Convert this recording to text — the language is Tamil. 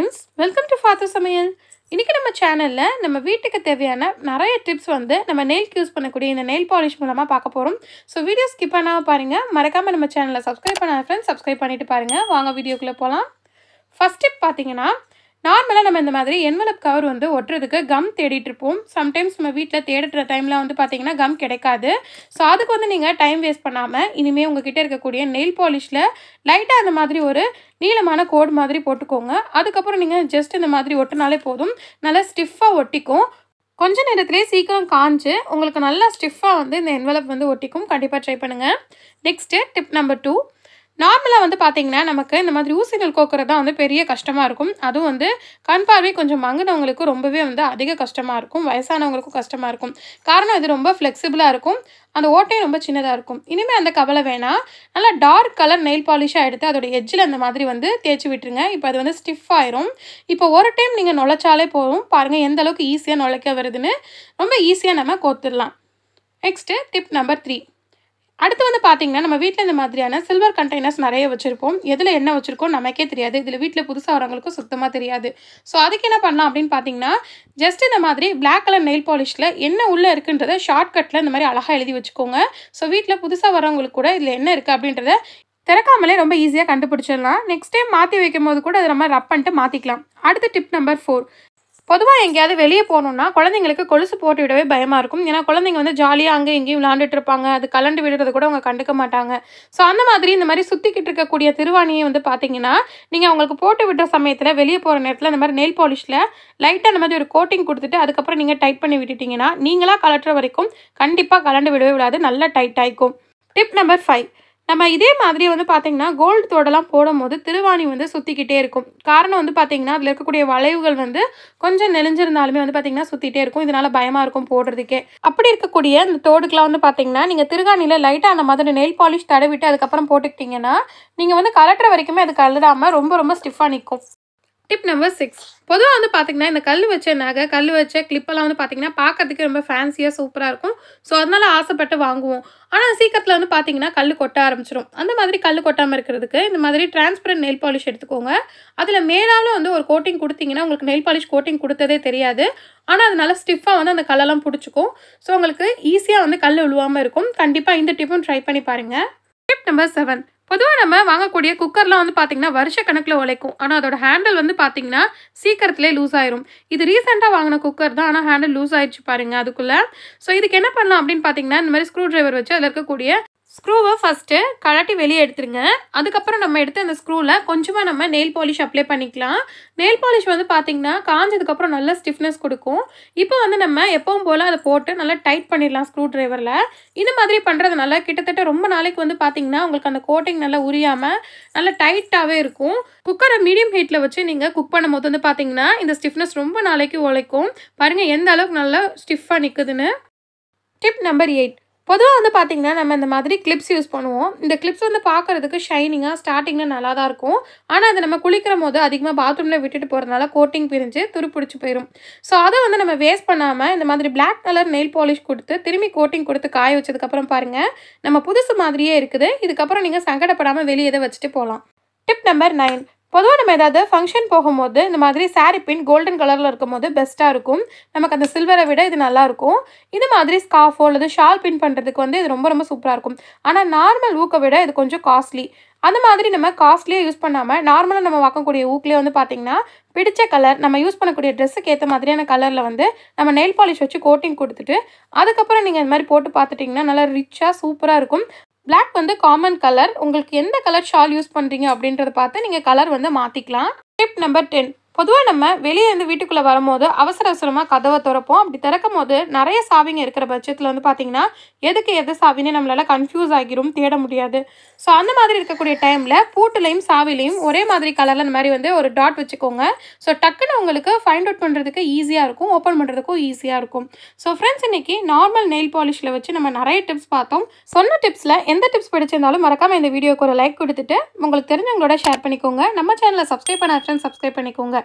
ஃப்ரெண்ட்ஸ் வெல்கம் டு ஃபாதர் சமையல் இன்றைக்கி நம்ம சேனலில் நம்ம வீட்டுக்கு தேவையான நிறைய டிப்ஸ் வந்து நம்ம நெயிலுக்கு யூஸ் பண்ணக்கூடிய இந்த நெயில் பாலிஷ் மூலமாக பார்க்க போகிறோம் ஸோ வீடியோ ஸ்கிப் பண்ணாமல் பாருங்கள் மறக்காமல் நம்ம சேனலை சப்ஸ்கிரைப் பண்ணாத ஃப்ரெண்ட்ஸ் சப்ஸ்கிரைப் பண்ணிவிட்டு பாருங்கள் வாங்க வீடியோக்குள்ளே போகலாம் ஃபஸ்ட் டிப் பார்த்தீங்கன்னா நார்மலாக நம்ம இந்த மாதிரி என்வலப் கவர் வந்து ஒட்டுறதுக்கு கம் தேடிட்டு இருப்போம் சம்டைம்ஸ் நம்ம வீட்டில் தேடுற டைமில் வந்து பார்த்தீங்கன்னா கம் கிடைக்காது ஸோ அதுக்கு வந்து நீங்கள் டைம் வேஸ்ட் பண்ணாமல் இனிமேல் உங்ககிட்ட இருக்கக்கூடிய நெயில் பாலிஷில் லைட்டாக அந்த மாதிரி ஒரு நீளமான கோடு மாதிரி போட்டுக்கோங்க அதுக்கப்புறம் நீங்கள் ஜஸ்ட் இந்த மாதிரி ஒட்டினாலே போதும் நல்லா ஸ்டிஃபாக ஒட்டிக்கும் கொஞ்ச நேரத்துலேயே சீக்கிரம் காஞ்சு உங்களுக்கு நல்லா ஸ்டிஃபாக வந்து இந்த என்வலப் வந்து ஒட்டிக்கும் கண்டிப்பாக ட்ரை பண்ணுங்கள் நெக்ஸ்ட்டு டிப் நம்பர் டூ நார்மலாக வந்து பார்த்தீங்கன்னா நமக்கு இந்த மாதிரி ஊசிகள் கோக்குறது தான் வந்து பெரிய கஷ்டமாக இருக்கும் அதுவும் வந்து கண் பார்வை கொஞ்சம் மங்குனவங்களுக்கு ரொம்பவே வந்து அதிக கஷ்டமாக இருக்கும் வயசானவங்களுக்கும் கஷ்டமாக இருக்கும் காரணம் இது ரொம்ப ஃப்ளெக்சிபிளாக இருக்கும் அந்த ஓட்டையும் ரொம்ப சின்னதாக இருக்கும் இனிமேல் அந்த கவலை வேணால் நல்லா டார்க் கலர் நெயில் பாலிஷாக எடுத்து அதோடய எஜ்ஜில் அந்த மாதிரி வந்து தேய்ச்சி விட்டுருங்க இப்போ அது வந்து ஸ்டிஃப் ஆயிரும் இப்போ ஒரு டைம் நீங்கள் நுழைச்சாலே போதும் பாருங்கள் எந்த அளவுக்கு ஈஸியாக நுழைக்க வருதுன்னு ரொம்ப ஈஸியாக நம்ம கோத்துடலாம் நெக்ஸ்ட்டு டிப் நம்பர் த்ரீ அடுத்து வந்து பார்த்தீங்கன்னா நம்ம வீட்டில் இந்த மாதிரியான சில்வர் கண்டெய்னர்ஸ் நிறைய வச்சுருப்போம் எதில் என்ன வச்சுருக்கோம் நமக்கே தெரியாது இதில் வீட்டில் புதுசாக வரவங்களுக்கும் சுத்தமாக தெரியாது ஸோ அதுக்கு என்ன பண்ணலாம் அப்படின்னு பார்த்தீங்கன்னா ஜஸ்ட் இந்த மாதிரி பிளாக் கலர் நெயில் பாலிஷில் என்ன உள்ளே இருக்குன்றத ஷார்ட்கட்டில் இந்த மாதிரி அழகாக எழுதி வச்சுக்கோங்க ஸோ வீட்டில் புதுசாக வரவங்களுக்கு கூட இதில் என்ன இருக்குது அப்படின்றத திறக்காமலே ரொம்ப ஈஸியாக கண்டுபிடிச்சிடலாம் நெக்ஸ்ட் டைம் மாற்றி வைக்கும் போது கூட அதை நம்ம ரப் பண்ணிட்டு மாற்றிக்கலாம் அடுத்த டிப் நம்பர் ஃபோர் பொதுவாக எங்கேயாவது வெளியே போகணுன்னா குழந்தைங்களுக்கு கொலுசு போட்டு விடவே பயமாக இருக்கும் ஏன்னா குழந்தைங்க வந்து ஜாலியாக அங்கே இங்கேயும் விளாண்டுட்டு இருப்பாங்க அது கலண்டு விடுறது கூட அவங்க கண்டுக்க மாட்டாங்க ஸோ அந்த மாதிரி இந்த மாதிரி சுற்றிக்கிட்டு இருக்கக்கூடிய திருவாணியை வந்து பார்த்தீங்கன்னா நீங்கள் அவங்களுக்கு போட்டு விடுற சமயத்தில் வெளியே போகிற நேரத்தில் இந்த மாதிரி நெல் பாலிஷில் லைட்டாக அந்த மாதிரி ஒரு கோட்டிங் கொடுத்துட்டு அதுக்கப்புறம் நீங்கள் டைட் பண்ணி விட்டுட்டிங்கன்னா நீங்களாக கலட்டுற வரைக்கும் கண்டிப்பாக கலண்டு விடவே விடாது நல்லா டைட் ஆகிக்கும் டிப் நம்பர் ஃபைவ் நம்ம இதே மாதிரி வந்து பார்த்திங்கன்னா கோல்டு தோடெல்லாம் போடும் போது திருவாணி வந்து சுற்றிக்கிட்டே இருக்கும் காரணம் வந்து பார்த்திங்கன்னா அதில் இருக்கக்கூடிய வளைவுகள் வந்து கொஞ்சம் நெளிஞ்சிருந்தாலுமே வந்து பார்த்திங்கன்னா சுற்றிட்டே இருக்கும் இதனால் பயமாக இருக்கும் போடுறதுக்கே அப்படி இருக்கக்கூடிய அந்த தோடுக்கெலாம் வந்து பார்த்திங்கன்னா நீங்கள் திருகாணியில் லைட்டாக அந்த மாதிரி நெயில் பாலிஷ் தடவிட்டு அதுக்கப்புறம் போட்டுக்கிட்டிங்கன்னா நீங்கள் வந்து கலட்டுற வரைக்குமே அது கலடாமல் ரொம்ப ரொம்ப ஸ்டிஃபாக நிற்கும் டிப் நம்பர் சிக்ஸ் பொதுவாக வந்து பார்த்திங்கன்னா இந்த கல் வச்ச நகை கல் வச்ச கிளிப்பெல்லாம் வந்து பார்த்திங்கன்னா பார்க்கறதுக்கு ரொம்ப ஃபேன்சியாக சூப்பராக இருக்கும் ஸோ அதனால் ஆசைப்பட்டு வாங்குவோம் ஆனால் சீக்கிரத்தில் வந்து பார்த்திங்கன்னா கல் கொட்ட ஆரம்பிச்சிடும் அந்த மாதிரி கல் கொட்டாமல் இருக்கிறதுக்கு இந்த மாதிரி டிரான்ஸ்பரண்ட் நெல் பாலிஷ் எடுத்துக்கோங்க அதில் மேலாவில் வந்து ஒரு கோட்டிங் கொடுத்திங்கன்னா உங்களுக்கு நெல் பாலிஷ் கோட்டிங் கொடுத்ததே தெரியாது ஆனால் அதனால் ஸ்டிஃபாக வந்து அந்த கல்லெல்லாம் பிடிச்சிக்கும் ஸோ உங்களுக்கு ஈஸியாக வந்து கல் விழுவாமல் இருக்கும் கண்டிப்பாக இந்த டிப்பும் ட்ரை பண்ணி பாருங்கள் டிப் நம்பர் செவன் பொதுவாக நம்ம வாங்கக்கூடிய குக்கர்லாம் வந்து பார்த்திங்கன்னா வருஷ கணக்கில் உழைக்கும் ஆனால் அதோட ஹேண்டில் வந்து பார்த்திங்கன்னா சீக்கிரத்துலேயே லூஸ் ஆயிரும் இது ரீசெண்டாக வாங்கின குக்கர் தான் ஆனால் ஹேண்டில் லூஸ் ஆயிடுச்சு பாருங்கள் அதுக்குள்ளே ஸோ இதுக்கு என்ன பண்ணலாம் அப்படின்னு பார்த்தீங்கன்னா இந்த மாதிரி ஸ்க்ரூ ட்ரைவர் வச்சு அதில் இருக்கக்கூடிய ஸ்க்ரூவை ஃபஸ்ட்டு கழட்டி வெளியே எடுத்துருங்க அதுக்கப்புறம் நம்ம எடுத்து அந்த ஸ்க்ரூவில் கொஞ்சமாக நம்ம நெயில் பாலிஷ் அப்ளை பண்ணிக்கலாம் நெயில் பாலிஷ் வந்து பார்த்திங்கன்னா காஞ்சதுக்கப்புறம் நல்ல ஸ்டிஃப்னஸ் கொடுக்கும் இப்போ வந்து நம்ம எப்பவும் போல் அதை போட்டு நல்லா டைட் பண்ணிடலாம் ஸ்க்ரூ ட்ரைவரில் இந்த மாதிரி பண்ணுறதுனால கிட்டத்தட்ட ரொம்ப நாளைக்கு வந்து பார்த்திங்கன்னா உங்களுக்கு அந்த கோட்டிங் நல்லா உரியாமல் நல்லா டைட்டாகவே இருக்கும் குக்கரை மீடியம் ஹீட்டில் வச்சு நீங்கள் குக் பண்ணும்போது வந்து பார்த்திங்கன்னா இந்த ஸ்டிஃப்னஸ் ரொம்ப நாளைக்கு உழைக்கும் பாருங்கள் எந்த அளவுக்கு நல்லா ஸ்டிஃபாக நிற்குதுன்னு டிப் நம்பர் எயிட் பொதுவாக வந்து பார்த்திங்கன்னா நம்ம இந்த மாதிரி கிளிப்ஸ் யூஸ் பண்ணுவோம் இந்த கிளிப்ஸ் வந்து பார்க்குறதுக்கு ஷைனிங்காக ஸ்டார்டிங்கில் நல்லா தான் இருக்கும் ஆனால் அதை நம்ம குளிக்கிற போது அதிகமாக பாத்ரூமில் விட்டுட்டு போகிறதுனால கோட்டிங் பிரிஞ்சு துருப்பிடிச்சு போயிடும் ஸோ அதை வந்து நம்ம வேஸ்ட் பண்ணாமல் இந்த மாதிரி பிளாக் கலர் நெயில் பாலிஷ் கொடுத்து திரும்பி கோட்டிங் கொடுத்து காய வச்சதுக்கப்புறம் பாருங்கள் நம்ம புதுசு மாதிரியே இருக்குது இதுக்கப்புறம் நீங்கள் சங்கடப்படாமல் வெளியே வச்சுட்டு போகலாம் டிப் நம்பர் நைன் பொதுவாக நம்ம ஏதாவது ஃபங்க்ஷன் போகும்போது இந்த மாதிரி சாரி பின் கோல்டன் கலரில் இருக்கும் போது பெஸ்ட்டாக இருக்கும் நமக்கு அந்த சில்வரை விட இது நல்லாயிருக்கும் இது மாதிரி ஸ்காஃபோ அல்லது ஷால் பின் பண்ணுறதுக்கு வந்து இது ரொம்ப ரொம்ப சூப்பராக இருக்கும் ஆனால் நார்மல் ஊக்கை விட இது கொஞ்சம் காஸ்ட்லி அந்த மாதிரி நம்ம காஸ்ட்லியாக யூஸ் பண்ணாமல் நார்மலாக நம்ம வாக்கக்கூடிய ஊக்கிலே வந்து பார்த்திங்கன்னா பிடிச்ச கலர் நம்ம யூஸ் பண்ணக்கூடிய ட்ரெஸ்ஸுக்கு ஏற்ற மாதிரியான கலரில் வந்து நம்ம நெயில் பாலிஷ் வச்சு கோட்டிங் கொடுத்துட்டு அதுக்கப்புறம் நீங்கள் இந்த மாதிரி போட்டு பார்த்துட்டிங்கன்னா நல்லா ரிச்சாக சூப்பராக இருக்கும் பிளாக் வந்து காமன் கலர் உங்களுக்கு எந்த கலர் ஷால் யூஸ் பண்ணுறீங்க அப்படின்றத பார்த்து நீங்கள் கலர் வந்து மாற்றிக்கலாம் டிப் நம்பர் டென் பொதுவாக நம்ம வெளியே இருந்து வீட்டுக்குள்ளே வரும்போது அவசர அவசரமாக கதவை திறப்போம் அப்படி திறக்கும் போது நிறைய சாவிங்க இருக்கிற பட்சத்தில் வந்து பார்த்தீங்கன்னா எதுக்கு எது சாவின்னு நம்மளால் கன்ஃபியூஸ் ஆகிரும் தேட முடியாது ஸோ அந்த மாதிரி இருக்கக்கூடிய டைமில் பூட்டுலையும் சாவிலையும் ஒரே மாதிரி கலரில் இந்த மாதிரி வந்து ஒரு டாட் வச்சுக்கோங்க ஸோ டக்குன்னு உங்களுக்கு ஃபைண்ட் அவுட் பண்ணுறதுக்கு ஈஸியாக இருக்கும் ஓப்பன் பண்ணுறதுக்கும் ஈஸியாக இருக்கும் ஸோ ஃப்ரெண்ட்ஸ் இன்றைக்கி நார்மல் நெயில் பாலிஷில் வச்சு நம்ம நிறைய டிப்ஸ் பார்த்தோம் சொன்ன டிப்ஸில் எந்த டிப்ஸ் படிச்சிருந்தாலும் மறக்காமல் இந்த வீடியோக்கு ஒரு லைக் கொடுத்துட்டு உங்களுக்கு தெரிஞ்சவங்களோட ஷேர் பண்ணிக்கோங்க நம்ம சேனலை சப்ஸ்கிரைப் பண்ண ஃப்ரெண்ட்ஸ் சப்ஸ்கிரைப் பண்ணிக்கோங்க